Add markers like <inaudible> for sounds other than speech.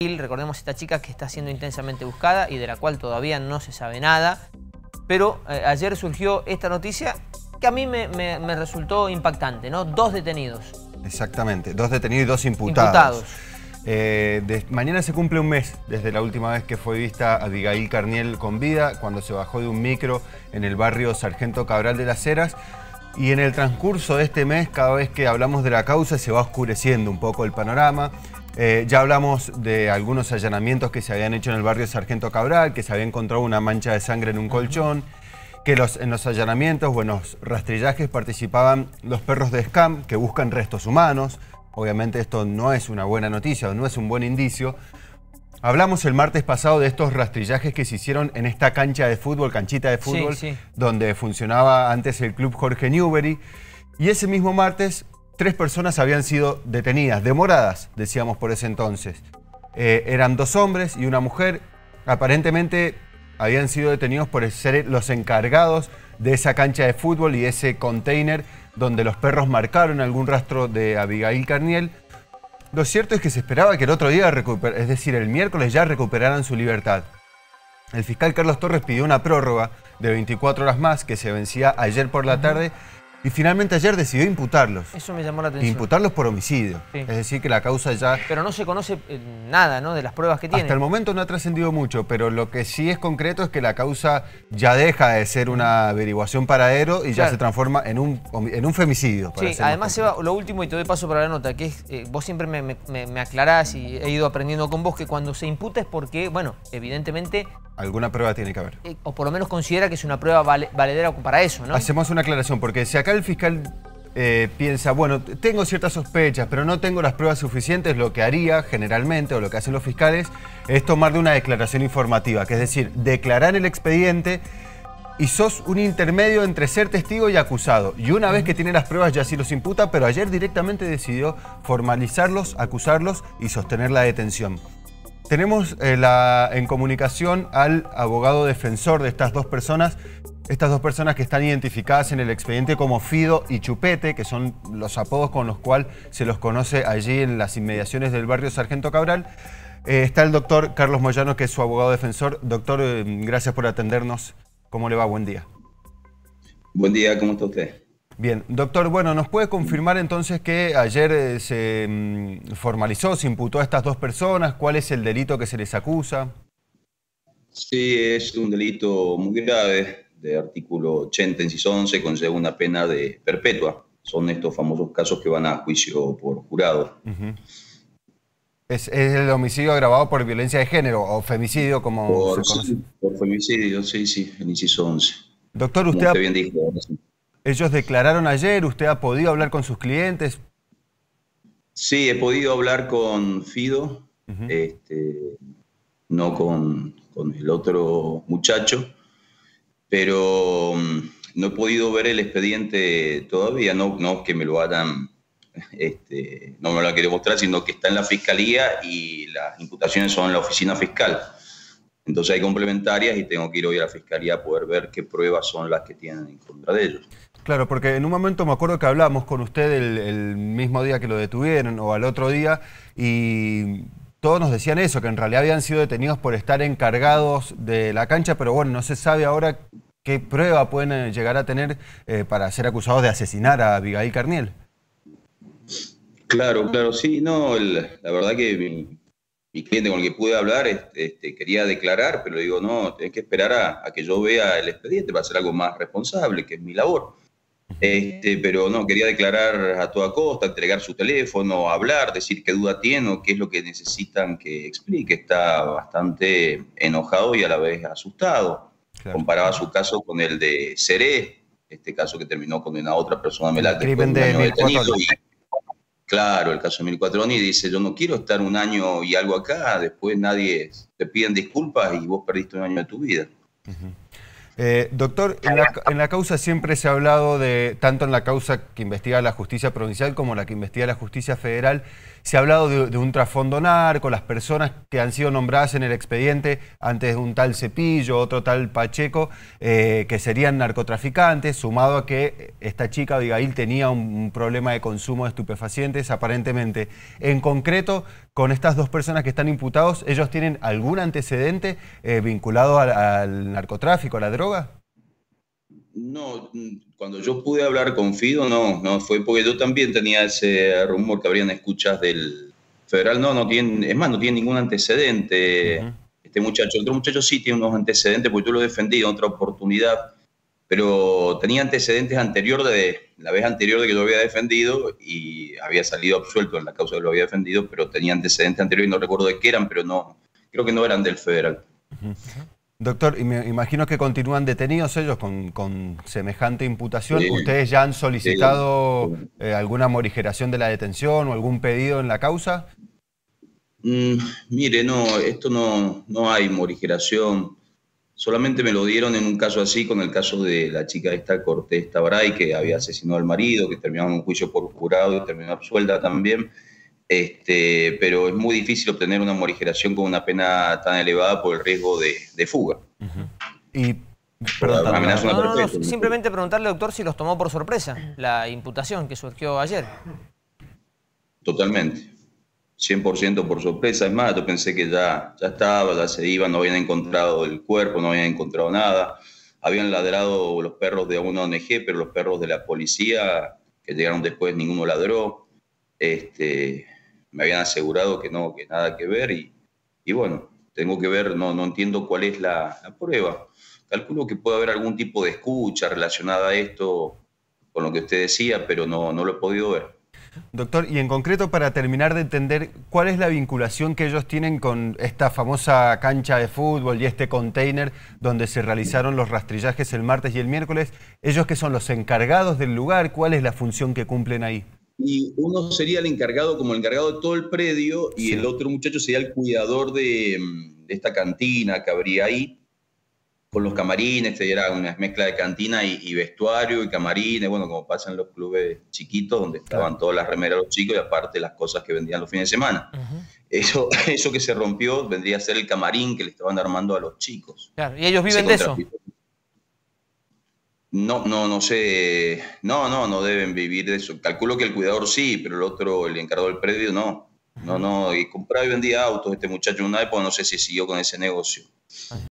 Recordemos esta chica que está siendo intensamente buscada y de la cual todavía no se sabe nada. Pero eh, ayer surgió esta noticia que a mí me, resultó impactante, ¿no? Dos detenidos. Exactamente, dos detenidos y dos imputados. Eh, mañana se cumple un mes desde la última vez que fue vista Abigail Carniel con vida, cuando se bajó de un micro en el barrio Sargento Cabral de las Heras. Y en el transcurso de este mes, cada vez que hablamos de la causa, se va oscureciendo un poco el panorama. Eh, ya hablamos de algunos allanamientos que se habían hecho en el barrio Sargento Cabral, que se había encontrado una mancha de sangre en un colchón, que en los allanamientos o en los rastrillajes participaban los perros de SCAM que buscan restos humanos. Obviamente esto no es una buena noticia no es un buen indicio. Hablamos el martes pasado de estos rastrillajes que se hicieron en esta cancha de fútbol, canchita de fútbol, donde funcionaba antes el club Jorge Newbery. Y ese mismo martes Tres personas habían sido detenidas, demoradas, decíamos por ese entonces. Eh, eran dos hombres y una mujer. Aparentemente habían sido detenidos por ser los encargados de esa cancha de fútbol y ese container donde los perros marcaron algún rastro de Abigail Carniel. Lo cierto es que se esperaba que el otro día, es decir, el miércoles ya recuperaran su libertad. El fiscal Carlos Torres pidió una prórroga de 24 horas más que se vencía ayer por la tarde y finalmente ayer decidió imputarlos. Eso me llamó la atención. Imputarlos por homicidio. Es decir, que la causa ya... Pero no se conoce eh, nada, ¿no? De las pruebas que tiene. Hasta el momento no ha trascendido mucho, pero lo que sí es concreto es que la causa ya deja de ser una averiguación para paradero y ya se transforma en un, en un femicidio. sí, además, Seba, lo último, y te doy paso para la nota, que es, eh, vos siempre me, me, me aclarás y he ido aprendiendo con vos que cuando se imputa es porque, bueno, evidentemente Alguna prueba tiene que haber. Eh, o por lo menos considera que es una prueba valedera para eso, ¿no? Hacemos una aclaración, porque si acá el fiscal eh, piensa, bueno, tengo ciertas sospechas, pero no tengo las pruebas suficientes, lo que haría generalmente, o lo que hacen los fiscales, es tomar de una declaración informativa, que es decir, declarar el expediente y sos un intermedio entre ser testigo y acusado. Y una vez que tiene las pruebas ya sí los imputa, pero ayer directamente decidió formalizarlos, acusarlos y sostener la detención. Tenemos eh, en comunicación al abogado defensor de estas dos personas, estas dos personas que están identificadas en el expediente como Fido y Chupete, que son los apodos con los cuales se los conoce allí en las inmediaciones del barrio Sargento Cabral. Eh, está el doctor Carlos Moyano, que es su abogado defensor. Doctor, eh, gracias por atendernos. ¿Cómo le va? Buen día. Buen día, ¿cómo está usted? Bien, doctor, bueno, ¿nos puede confirmar entonces que ayer eh, se mm, formalizó, se imputó a estas dos personas? ¿Cuál es el delito que se les acusa? Sí, es un delito muy grave, de artículo 80, inciso 11, conlleva una pena de perpetua. Son estos famosos casos que van a juicio por jurado. es, el homicidio agravado por violencia de género o femicidio, como se conoce. por femicidio, sí, sí, inciso 11. Doctor, usted, bien dijo, ellos declararon ayer, ¿usted ha podido hablar con sus clientes? Sí, he podido hablar con Fido, este, no con, el otro muchacho, pero mm, no he podido ver el expediente todavía, no, no que me lo hagan, este, no me lo han querido mostrar, sino que está en la fiscalía y las imputaciones son en la oficina fiscal. Entonces hay complementarias y tengo que ir hoy a la fiscalía a poder ver qué pruebas son las que tienen en contra de ellos. Claro, porque en un momento me acuerdo que hablamos con usted el, mismo día que lo detuvieron o al otro día y todos nos decían eso, que en realidad habían sido detenidos por estar encargados de la cancha, pero bueno, no se sabe ahora qué prueba pueden eh, llegar a tener eh, para ser acusados de asesinar a Abigail Carniel. Claro, claro, sí, no, la verdad que mi cliente con el que pude hablar este, quería declarar, pero digo, no, tenés que esperar a, que yo vea el expediente para hacer algo más responsable, que es mi labor. Este, pero no, quería declarar a toda costa, entregar su teléfono, hablar, decir qué duda tiene o qué es lo que necesitan que explique. Está bastante enojado y a la vez asustado. Comparaba su caso con el de Seré, este caso que terminó con una otra persona. Me la crimen de, claro el caso de y dice, yo no quiero estar un año y algo acá, después nadie te piden disculpas y vos perdiste un año de tu vida. Eh, doctor, en la, en la, causa siempre se ha hablado de, tanto en la causa que investiga la justicia provincial como la que investiga la justicia federal, se ha hablado de, un trasfondo narco, las personas que han sido nombradas en el expediente antes de un tal Cepillo, otro tal Pacheco, eh, que serían narcotraficantes, sumado a que esta chica Abigail tenía un, problema de consumo de estupefacientes, aparentemente. En concreto, con estas dos personas que están imputados, ¿ellos tienen algún antecedente eh, vinculado al narcotráfico, a la droga? No, mm, cuando yo pude hablar con Fido, no, no, fue porque yo también tenía ese rumor que habrían escuchas del federal. No, no tiene, es más, no tiene ningún antecedente este muchacho. Otro muchacho sí tiene unos antecedentes, porque yo lo defendí en otra oportunidad, pero tenía antecedentes anterior de la vez anterior de que lo había defendido y había salido absuelto en la causa de que lo había defendido, pero tenía antecedentes anteriores y no recuerdo de qué eran, pero no, creo que no eran del federal. Doctor, me imagino que continúan detenidos ellos con, semejante imputación. ¿Ustedes ya han solicitado eh, alguna morigeración de la detención o algún pedido en la causa? Mm, mire, no, esto no, no hay morigeración. Solamente me lo dieron en un caso así, con el caso de la chica esta Cortés Tabray, que había asesinado al marido, que terminaba un juicio por jurado y terminó absuelta también este, pero es muy difícil obtener una morigeración con una pena tan elevada por el riesgo de, fuga. Y perdón, simplemente preguntarle, doctor, si los tomó por sorpresa la imputación que surgió ayer. Totalmente. 100% por sorpresa. Es más, yo pensé que ya, ya estaba, ya se iba no habían encontrado el cuerpo, no habían encontrado nada. Habían ladrado los perros de una ONG, pero los perros de la policía que llegaron después ninguno ladró. Este, me habían asegurado que no, que nada que ver y, y bueno, tengo que ver, no, no entiendo cuál es la, prueba. Calculo que puede haber algún tipo de escucha relacionada a esto con lo que usted decía, pero no, no lo he podido ver. Doctor, y en concreto para terminar de entender, ¿cuál es la vinculación que ellos tienen con esta famosa cancha de fútbol y este container donde se realizaron los rastrillajes el martes y el miércoles? ¿Ellos que son los encargados del lugar? ¿Cuál es la función que cumplen ahí? y uno sería el encargado, como el encargado de todo el predio, y el otro muchacho sería el cuidador mm, de, esta cantina que habría ahí, con los camarines, era una mezcla de cantina y, vestuario y camarines, bueno, como pasa en los clubes chiquitos, donde estaban todas las remeras los chicos y aparte las cosas que vendían los fines de semana. eso, <laughs> eso que se rompió vendría a ser el camarín que le estaban armando a los chicos. Claro, y ellos viven de eso. No, no, no sé. No, no, no deben vivir de eso. Calculo que el cuidador sí, pero el otro, el encargado del predio, no. No, no. Y compraba y vendía autos este muchacho una pues no sé si siguió con ese negocio.